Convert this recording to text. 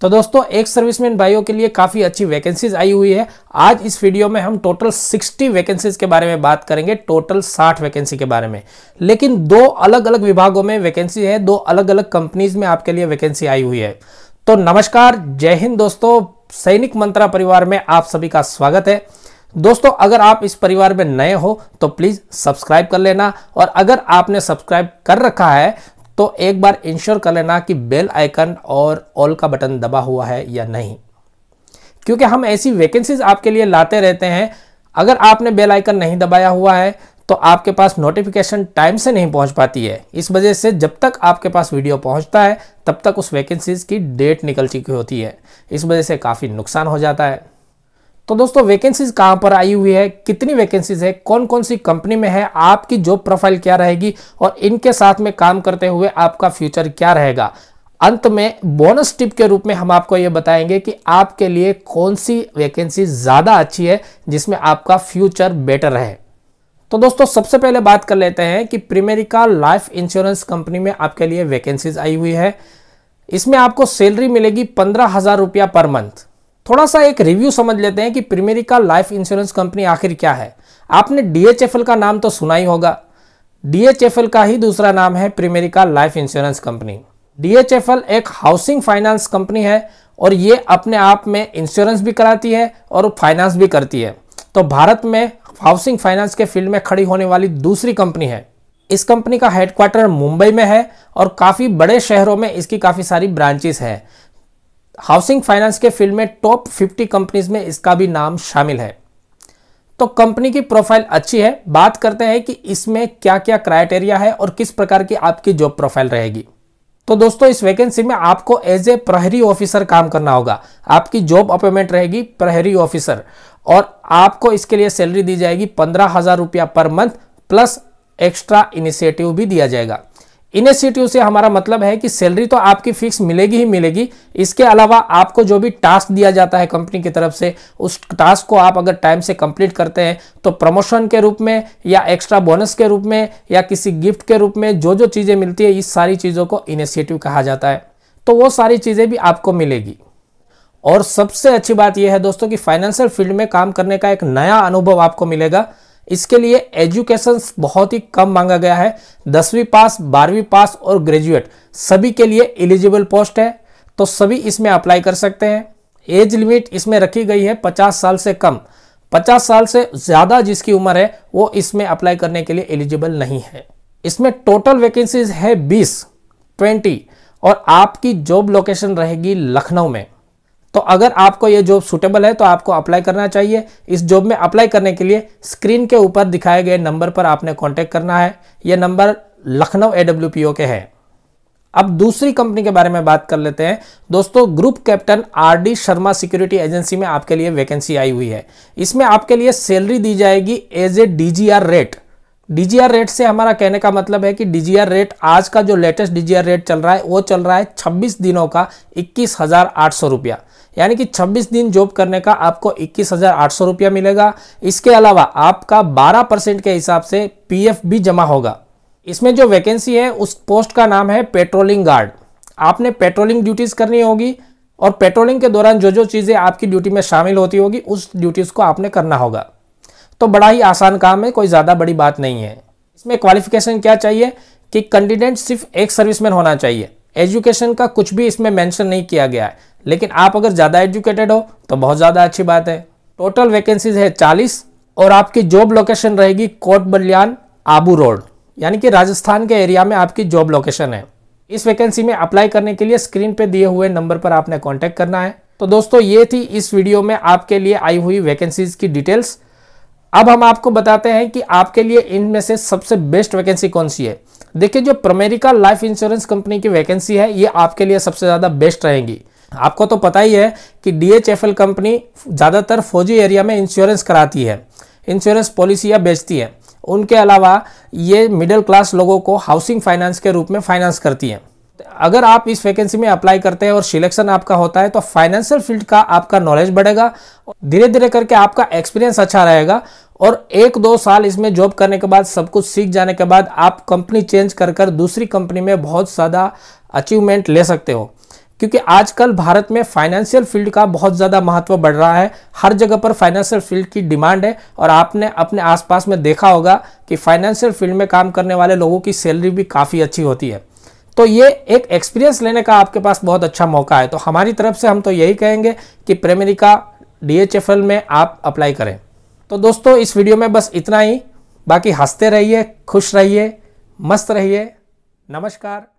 तो दोस्तों एक सर्विसमैन भाइयों के लिए काफ़ी अच्छी वैकेंसीज आई हुई है आज इस वीडियो में हम टोटल 60 वैकेंसीज के बारे में बात करेंगे टोटल 60 वैकेंसी के बारे में लेकिन दो अलग अलग विभागों में वैकेंसी है दो अलग अलग कंपनीज में आपके लिए वैकेंसी आई हुई है तो नमस्कार जय हिंद दोस्तों सैनिक मंत्रा परिवार में आप सभी का स्वागत है दोस्तों अगर आप इस परिवार में नए हो तो प्लीज़ सब्सक्राइब कर लेना और अगर आपने सब्सक्राइब कर रखा है तो एक बार इंश्योर कर लेना कि बेल आइकन और ऑल का बटन दबा हुआ है या नहीं क्योंकि हम ऐसी वैकेंसीज आपके लिए लाते रहते हैं अगर आपने बेल आइकन नहीं दबाया हुआ है तो आपके पास नोटिफिकेशन टाइम से नहीं पहुंच पाती है इस वजह से जब तक आपके पास वीडियो पहुंचता है तब तक उस वैकेंसीज की डेट निकल चुकी होती है इस वजह से काफ़ी नुकसान हो जाता है तो दोस्तों वैकेंसीज कहां पर आई हुई है कितनी वैकेंसीज है कौन कौन सी कंपनी में है आपकी जॉब प्रोफाइल क्या रहेगी और इनके साथ में काम करते हुए आपका फ्यूचर क्या रहेगा अंत में बोनस टिप के रूप में हम आपको ये बताएंगे कि आपके लिए कौन सी वैकेंसी ज़्यादा अच्छी है जिसमें आपका फ्यूचर बेटर रहे तो दोस्तों सबसे पहले बात कर लेते हैं कि प्रीमेरिका लाइफ इंश्योरेंस कंपनी में आपके लिए वैकेंसीज आई हुई है इसमें आपको सैलरी मिलेगी पंद्रह हज़ार रुपया पर मंथ थोड़ा सा एक रिव्यू समझ लेते हैं कि प्रीमेरिका लाइफ इंश्योरेंस कंपनी आखिर क्या है आपने डीएचएफएल का नाम तो सुना ही होगा डीएचएफएल का ही दूसरा नाम है Pramerica life insurance company DHFL एक हाउसिंग फाइनेंस कंपनी है और ये अपने आप में इंश्योरेंस भी कराती है और फाइनेंस भी करती है तो भारत में हाउसिंग फाइनेंस के फील्ड में खड़ी होने वाली दूसरी कंपनी है इस कंपनी का हेडक्वार्टर मुंबई में है और काफ़ी बड़े शहरों में इसकी काफ़ी सारी ब्रांचेस हैं हाउसिंग फाइनेंस के फील्ड में टॉप 50 कंपनीज में इसका भी नाम शामिल है तो कंपनी की प्रोफाइल अच्छी है बात करते हैं कि इसमें क्या क्या क्राइटेरिया है और किस प्रकार की आपकी जॉब प्रोफाइल रहेगी तो दोस्तों इस वैकेंसी में आपको एज ए प्रहरी ऑफिसर काम करना होगा आपकी जॉब अपॉइंटमेंट रहेगी प्रहरी ऑफिसर और आपको इसके लिए सैलरी दी जाएगी पंद्रह हजार रुपया per month plus extra initiative भी दिया जाएगा इनिशिएटिव से हमारा मतलब है कि सैलरी तो आपकी फिक्स मिलेगी ही मिलेगी इसके अलावा आपको जो भी टास्क दिया जाता है कंपनी की तरफ से उस टास्क को आप अगर टाइम से कंप्लीट करते हैं तो प्रमोशन के रूप में या एक्स्ट्रा बोनस के रूप में या किसी गिफ्ट के रूप में जो जो चीज़ें मिलती है इस सारी चीज़ों को इनिशिएटिव कहा जाता है तो वो सारी चीज़ें भी आपको मिलेगी और सबसे अच्छी बात यह है दोस्तों कि फाइनेंशियल फील्ड में काम करने का एक नया अनुभव आपको मिलेगा इसके लिए एजुकेशन बहुत ही कम मांगा गया है दसवीं पास बारहवीं पास और ग्रेजुएट सभी के लिए एलिजिबल पोस्ट है तो सभी इसमें अप्लाई कर सकते हैं एज लिमिट इसमें रखी गई है पचास साल से कम पचास साल से ज़्यादा जिसकी उम्र है वो इसमें अप्लाई करने के लिए एलिजिबल नहीं है इसमें टोटल वैकेंसीज है बीस ट्वेंटी और आपकी जॉब लोकेशन रहेगी लखनऊ में तो अगर आपको ये जॉब सुटेबल है तो आपको अप्लाई करना चाहिए इस जॉब में अप्लाई करने के लिए स्क्रीन के ऊपर दिखाए गए नंबर पर आपने कॉन्टेक्ट करना है ये नंबर लखनऊ ए के है अब दूसरी कंपनी के बारे में बात कर लेते हैं दोस्तों group captain R D Sharma security agency में आपके लिए वैकेंसी आई हुई है इसमें आपके लिए सैलरी दी जाएगी as a DGR rate DGR rate से हमारा कहने का मतलब है कि डीजीआर रेट आज का जो लेटेस्ट डीजीआर रेट चल रहा है वो चल रहा है 26 दिनों का इक्कीस हजार आठ सौ रुपया यानी कि 26 दिन जॉब करने का आपको इक्कीस हजार आठ सौ रुपया मिलेगा इसके अलावा आपका 12 परसेंट के हिसाब से पीएफ भी जमा होगा इसमें जो वैकेंसी है उस पोस्ट का नाम है पेट्रोलिंग गार्ड आपने पेट्रोलिंग ड्यूटीज करनी होगी और पेट्रोलिंग के दौरान जो जो चीज़ें आपकी ड्यूटी में शामिल होती होगी उस ड्यूटीज़ को आपने करना होगा तो बड़ा ही आसान काम है कोई ज़्यादा बड़ी बात नहीं है इसमें क्वालिफिकेशन क्या चाहिए कि कैंडिडेट सिर्फ एक सर्विसमैन होना चाहिए एजुकेशन का कुछ भी इसमें मेंशन नहीं किया गया है लेकिन आप अगर ज़्यादा एजुकेटेड हो तो बहुत ज़्यादा अच्छी बात है टोटल वैकेंसीज है चालीस और आपकी जॉब लोकेशन रहेगी कोट बलियान आबू रोड यानी कि राजस्थान के एरिया में आपकी जॉब लोकेशन है इस वैकेंसी में अप्लाई करने के लिए स्क्रीन पे दिए हुए नंबर पर आपने कॉन्टेक्ट करना है तो दोस्तों ये थी इस वीडियो में आपके लिए आई हुई वैकेंसीज की डिटेल्स अब हम आपको बताते हैं कि आपके लिए इनमें से सबसे बेस्ट वैकेंसी कौन सी है देखिए जो प्रमेरिका लाइफ इंश्योरेंस कंपनी की वैकेंसी है ये आपके लिए सबसे ज़्यादा बेस्ट रहेगी आपको तो पता ही है कि डीएचएफएल कंपनी ज़्यादातर फौजी एरिया में इंश्योरेंस कराती है इंश्योरेंस पॉलिसियाँ बेचती है उनके अलावा ये मिडिल क्लास लोगों को हाउसिंग फाइनेंस के रूप में फाइनेंस करती हैं अगर आप इस वैकेंसी में अप्लाई करते हैं और सिलेक्शन आपका होता है तो फाइनेंशियल फील्ड का आपका नॉलेज बढ़ेगा धीरे धीरे करके आपका एक्सपीरियंस अच्छा रहेगा और एक दो साल इसमें जॉब करने के बाद सब कुछ सीख जाने के बाद आप कंपनी चेंज कर कर दूसरी कंपनी में बहुत ज़्यादा अचीवमेंट ले सकते हो क्योंकि आजकल भारत में फाइनेंशियल फील्ड का बहुत ज़्यादा महत्व बढ़ रहा है हर जगह पर फाइनेंशियल फील्ड की डिमांड है और आपने अपने आसपास में देखा होगा कि फाइनेंशियल फील्ड में काम करने वाले लोगों की सैलरी भी काफ़ी अच्छी होती है तो ये एक एक्सपीरियंस लेने का आपके पास बहुत अच्छा मौका है तो हमारी तरफ से हम तो यही कहेंगे कि प्रेमेरिका डीएचएफएल में आप अप्लाई करें तो दोस्तों इस वीडियो में बस इतना ही बाकी हंसते रहिए खुश रहिए मस्त रहिए नमस्कार